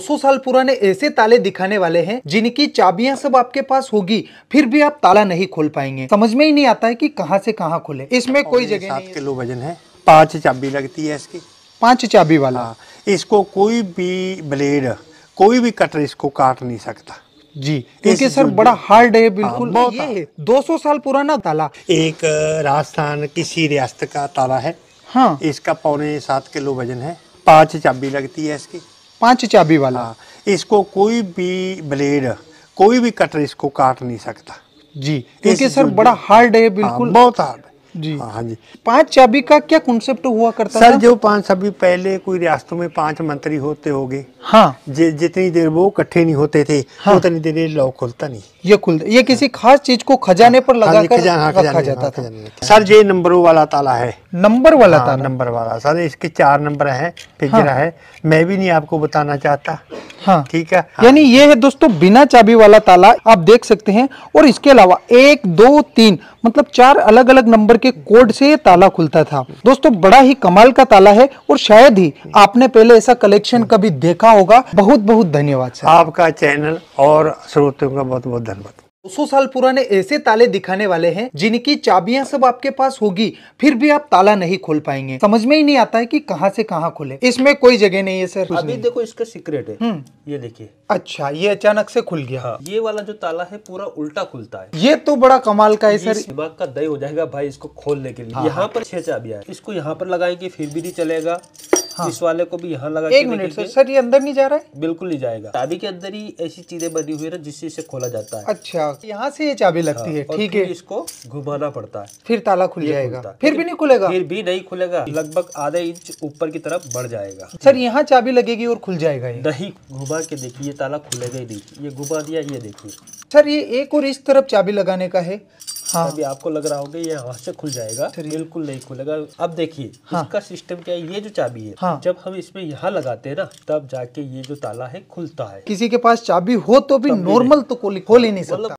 सौ साल पुराने ऐसे ताले दिखाने वाले हैं जिनकी चाबियां सब आपके पास होगी फिर भी आप ताला नहीं खोल पाएंगे समझ में ही नहीं आता है कि कहां से कहां खोले इसमें कोई जगह सात किलो वजन है पांच चाबी लगती है इसकी पांच चाबी वाला हाँ, इसको कोई भी ब्लेड कोई भी कटर इसको काट नहीं सकता जी क्योंकि सर बड़ा हार्ड है बिल्कुल हाँ, ये दो सौ साल पुराना ताला एक राजस्थान किसी रियासत का ताला है हाँ इसका पौने सात किलो वजन है पांच चाबी लगती है इसकी पांच चाबी वाला हाँ, इसको कोई भी ब्लेड कोई भी कटर इसको काट नहीं सकता जी क्योंकि सर बड़ा हार्ड है हाँ, बिल्कुल बहुत हार्ड जी हाँ जी पांच चाबी का क्या कॉन्सेप्ट हुआ करता सर जो पांच चाबी पहले कोई रियासतों में पांच मंत्री होते हो गए हाँ जि, जितनी देर वो इकट्ठे नहीं होते थे हाँ। उतनी देर ये लॉ खुलता नहीं ये खुलता ये किसी हाँ। खास चीज को खजाने पर लगा खजाना, खजाना, जाता था सर ये नंबरों वाला ताला है नंबर वाला हाँ, था नंबर वाला सर इसके चार नंबर है पिंजरा हाँ, है मैं भी नहीं आपको बताना चाहता हाँ ठीक है हाँ, यानी ये है दोस्तों बिना चाबी वाला ताला आप देख सकते हैं और इसके अलावा एक दो तीन मतलब चार अलग अलग नंबर के कोड से ये ताला खुलता था दोस्तों बड़ा ही कमाल का ताला है और शायद ही आपने पहले ऐसा कलेक्शन कभी देखा होगा बहुत बहुत धन्यवाद आपका चैनल और श्रोतों का बहुत बहुत धन्यवाद 200 साल पुराने ऐसे ताले दिखाने वाले हैं जिनकी चाबियां सब आपके पास होगी फिर भी आप ताला नहीं खोल पाएंगे समझ में ही नहीं आता है कि कहां से कहां खुले इसमें कोई जगह नहीं है सर अभी देखो इसका सीक्रेट है हम्म। ये देखिए अच्छा ये अचानक से खुल गया हाँ। ये वाला जो ताला है पूरा उल्टा खुलता है ये तो बड़ा कमाल का है सर दिमाग का दही हो जाएगा भाई इसको खोलने के लिए हाँ, हाँ। यहाँ पर छह चाबियां इसको यहाँ पर लगाएंगे फिर भी नहीं चलेगा हाँ। इस वाले को भी यहाँ लगा एक मिनट सर सर ये अंदर नहीं जा रहा है बिल्कुल नहीं जाएगा चाबी के अंदर ही ऐसी चीजें बनी हुई है जिससे इसे खोला जाता है अच्छा यहाँ से ये चाबी हाँ, लगती है ठीक है इसको घुमाना पड़ता है फिर ताला खुल जाएगा फिर भी नहीं खुलेगा फिर भी नहीं खुलेगा लगभग आधा इंच ऊपर की तरफ बढ़ जाएगा सर यहाँ चाबी लगेगी और खुल जाएगा नहीं घुमा के देखिए ताला खुलेगा ही नहीं ये घुमा दिया ये देखिए सर ये एक और इस तरफ चाबी लगाने का है हाँ। अभी आपको लग रहा होगा ये यहाँ से खुल जाएगा बिल्कुल नहीं खुलेगा अब देखिए हाँ। इसका सिस्टम क्या है ये जो चाबी है हाँ। जब हम इसमें यहाँ लगाते हैं ना तब जाके ये जो ताला है खुलता है किसी के पास चाबी हो तो भी नॉर्मल तो खोल ही नहीं मतलब सकता